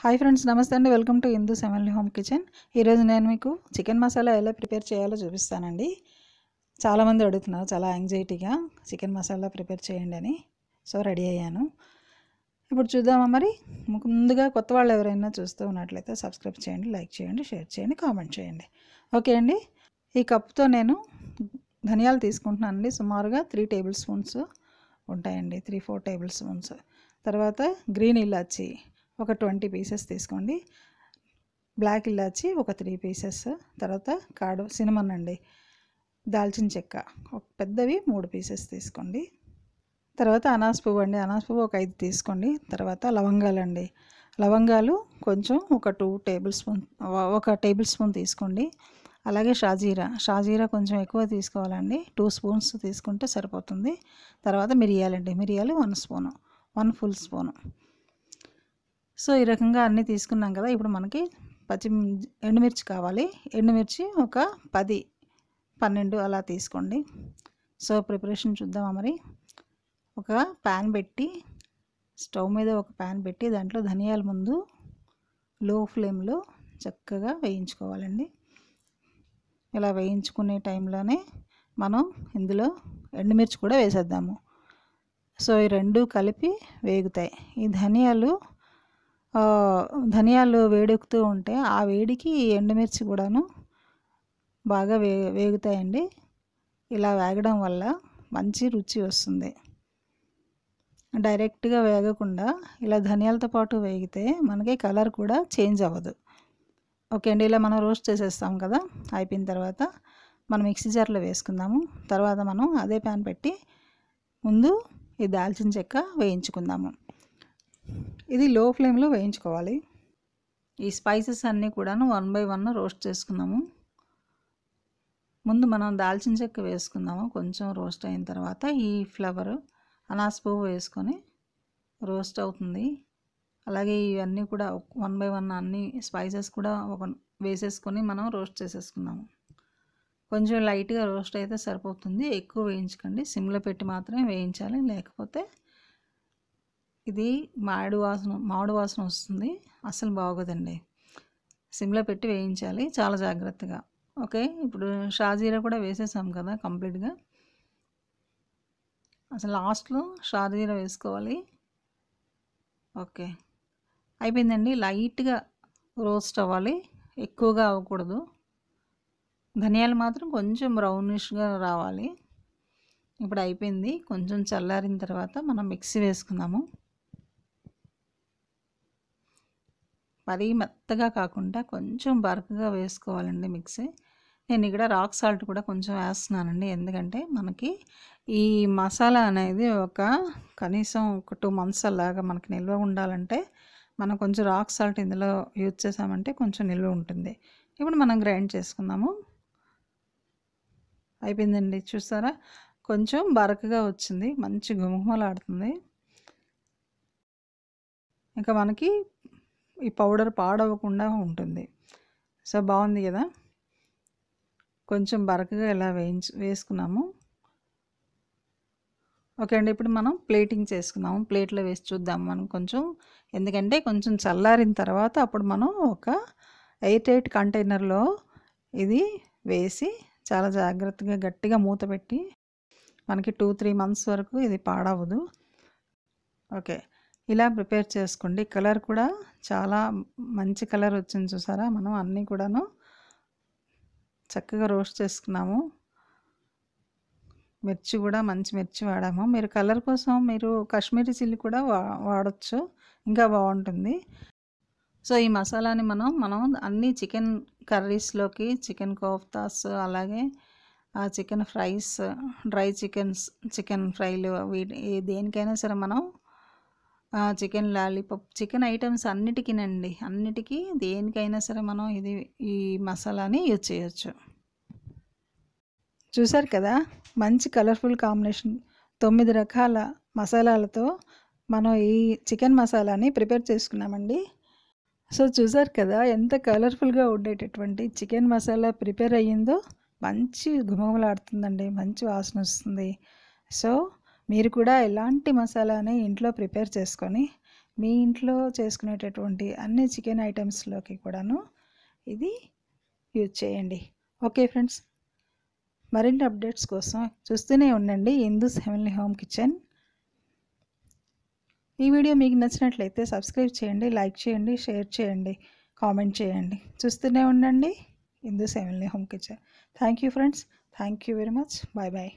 hi friends నమస్తే అండి welcome to హిందూ సెవెన్లీ హోమ్ కిచెన్ ఈరోజు నేను మీకు చికెన్ మసాలా ఎలా ప్రిపేర్ చేయాలో చూపిస్తానండి చాలామంది అడుగుతున్నారు చాలా యాంగ్జైటీగా చికెన్ మసాలా ప్రిపేర్ చేయండి అని సో రెడీ అయ్యాను ఇప్పుడు చూద్దామా మరి ముందుగా కొత్త వాళ్ళు ఎవరైనా చూస్తూ ఉన్నట్లయితే సబ్స్క్రైబ్ చేయండి లైక్ చేయండి షేర్ చేయండి కామెంట్ చేయండి ఓకే అండి ఈ కప్తో నేను ధనియాలు తీసుకుంటున్నానండి సుమారుగా త్రీ టేబుల్ స్పూన్స్ ఉంటాయండి త్రీ ఫోర్ టేబుల్ స్పూన్స్ తర్వాత గ్రీన్ ఇలాచి ఒక ట్వంటీ పీసెస్ తీసుకోండి బ్లాక్ ఇలాచి ఒక త్రీ పీసెస్ తర్వాత కాడు సినిమన్ అండి దాల్చిన చెక్క ఒక పెద్దవి మూడు పీసెస్ తీసుకోండి తర్వాత అనాస్ పువ్వు అండి అనాస్ పువ్వు ఒక ఐదు తీసుకోండి తర్వాత లవంగాలు అండి లవంగాలు కొంచెం ఒక టూ టేబుల్ స్పూన్ ఒక టేబుల్ స్పూన్ తీసుకోండి అలాగే షాజీరా షాజీరా కొంచెం ఎక్కువ తీసుకోవాలండి టూ స్పూన్స్ తీసుకుంటే సరిపోతుంది తర్వాత మిరియాలండి మిరియాలు one spoon one full spoon so ఈ రకంగా అన్నీ తీసుకున్నాం కదా ఇప్పుడు మనకి పచ్చి ఎండుమిర్చి కావాలి ఎండుమిర్చి ఒక పది పన్నెండు అలా తీసుకోండి సో ప్రిపరేషన్ చూద్దామా మరి ఒక ప్యాన్ పెట్టి స్టవ్ మీద ఒక ప్యాన్ పెట్టి దాంట్లో ధనియాల ముందు లో ఫ్లేమ్లో చక్కగా వేయించుకోవాలండి ఇలా వేయించుకునే టైంలోనే మనం ఇందులో ఎండుమిర్చి కూడా వేసేద్దాము సో ఈ రెండు కలిపి వేగుతాయి ఈ ధనియాలు ధనియాలు వేడెక్కుతూ ఉంటే ఆ వేడికి ఎండుమిర్చి కూడాను బాగా వే వేగుతాయండి ఇలా వేగడం వల్ల మంచి రుచి వస్తుంది డైరెక్ట్గా వేగకుండా ఇలా ధనియాలతో పాటు వేగితే మనకి కలర్ కూడా చేంజ్ అవ్వదు ఓకే అండి ఇలా మనం రోస్ట్ చేసేస్తాం కదా అయిపోయిన తర్వాత మనం మిక్సీ జార్లో వేసుకుందాము తర్వాత మనం అదే ప్యాన్ పెట్టి ముందు ఈ దాల్చిన చెక్క వేయించుకుందాము ఇది లో ఫ్లేమ్లో వేయించుకోవాలి ఈ స్పైసెస్ అన్నీ కూడాను వన్ బై వన్ రోస్ట్ చేసుకుందాము ముందు మనం దాల్చిన చెక్క వేసుకుందాము కొంచెం రోస్ట్ అయిన తర్వాత ఈ ఫ్లవర్ అనాస్ పువ్వు వేసుకొని రోస్ట్ అవుతుంది అలాగే ఇవన్నీ కూడా వన్ బై వన్ అన్ని స్పైసెస్ కూడా ఒక వేసేసుకొని మనం రోస్ట్ చేసేసుకుందాము కొంచెం లైట్గా రోస్ట్ అయితే సరిపోతుంది ఎక్కువ వేయించకండి సిమ్లో పెట్టి మాత్రమే వేయించాలి లేకపోతే ఇది మామిడి వాసన మామిడి వాసన వస్తుంది అసలు బాగోదండి సిమ్లో పెట్టి వేయించాలి చాలా జాగ్రత్తగా ఓకే ఇప్పుడు షాజీరా కూడా వేసేసాం కదా కంప్లీట్గా అసలు లాస్ట్లో షాజీరా వేసుకోవాలి ఓకే అయిపోయిందండి లైట్గా రోస్ట్ అవ్వాలి ఎక్కువగా అవ్వకూడదు ధనియాలు మాత్రం కొంచెం బ్రౌనిష్గా రావాలి ఇప్పుడు అయిపోయింది కొంచెం చల్లారిన తర్వాత మనం మిక్సీ వేసుకుందాము మరీ మెత్తగా కాకుండా కొంచెం బరకగా వేసుకోవాలండి మిక్సీ నేను ఇక్కడ రాక్ సాల్ట్ కూడా కొంచెం వేస్తున్నానండి ఎందుకంటే మనకి ఈ మసాలా అనేది ఒక కనీసం ఒక టూ మంత్స్ అలాగా మనకి నిల్వ ఉండాలంటే మనం కొంచెం రాక్ సాల్ట్ ఇందులో యూజ్ చేసామంటే కొంచెం నిల్వ ఉంటుంది ఇప్పుడు మనం గ్రైండ్ చేసుకుందాము అయిపోయిందండి చూసారా కొంచెం బరకగా వచ్చింది మంచి గుమగుమలాడుతుంది ఇంకా మనకి ఈ పౌడర్ పాడవకుండా ఉంటుంది సో బాగుంది కదా కొంచెం బరకగా ఇలా వేయించు వేసుకున్నాము ఓకే అండి ఇప్పుడు మనం ప్లేటింగ్ చేసుకున్నాము ప్లేట్లో వేసి చూద్దాం మనం కొంచెం ఎందుకంటే కొంచెం చల్లారిన తర్వాత అప్పుడు మనం ఒక ఎయిట్ ఎయిట్ కంటైనర్లో ఇది వేసి చాలా జాగ్రత్తగా గట్టిగా మూత పెట్టి మనకి టూ త్రీ మంత్స్ వరకు ఇది పాడవదు ఓకే ఇలా ప్రిపేర్ చేసుకోండి కలర్ కూడా చాలా మంచి కలర్ వచ్చింది చూసారా మనం అన్నీ కూడాను చక్కగా రోస్ట్ చేసుకున్నాము మిర్చి కూడా మంచి మిర్చి వాడాము మీరు కలర్ కోసం మీరు కాశ్మీరీ చిల్లి కూడా వా వాడచ్చు ఇంకా బాగుంటుంది సో ఈ మసాలాని మనం మనం అన్ని చికెన్ కర్రీస్లోకి చికెన్ కోఫ్తాస్ అలాగే chicken fries dry chickens chicken ఫ్రైలు వీటి దేనికైనా సరే మనం చికెన్ లాలీపప్ చికెన్ ఐటమ్స్ అన్నిటికీనండి అన్నిటికీ దేనికైనా సరే మనం ఇది ఈ మసాలాని యూజ్ చేయొచ్చు చూసారు కదా మంచి కలర్ఫుల్ కాంబినేషన్ తొమ్మిది రకాల మసాలాలతో మనం ఈ చికెన్ మసాలాని ప్రిపేర్ చేసుకున్నామండి సో చూసారు కదా ఎంత కలర్ఫుల్గా ఉండేటటువంటి చికెన్ మసాలా ప్రిపేర్ అయ్యిందో మంచి గుమగుమలాడుతుందండి మంచి వాసన వస్తుంది సో మీరు కూడా ఎలాంటి మసాలాని ఇంట్లో ప్రిపేర్ చేసుకొని మీ ఇంట్లో చేసుకునేటటువంటి అన్ని చికెన్ ఐటమ్స్లోకి కూడాను ఇది యూజ్ చేయండి ఓకే ఫ్రెండ్స్ మరిన్ని అప్డేట్స్ కోసం చూస్తూనే ఉండండి హిందూస్ హెవెన్లీ హోమ్ కిచెన్ ఈ వీడియో మీకు నచ్చినట్లయితే సబ్స్క్రైబ్ చేయండి లైక్ చేయండి షేర్ చేయండి కామెంట్ చేయండి చూస్తూనే ఉండండి Hindu's heavenly home kitchen thank you friends thank you very much bye bye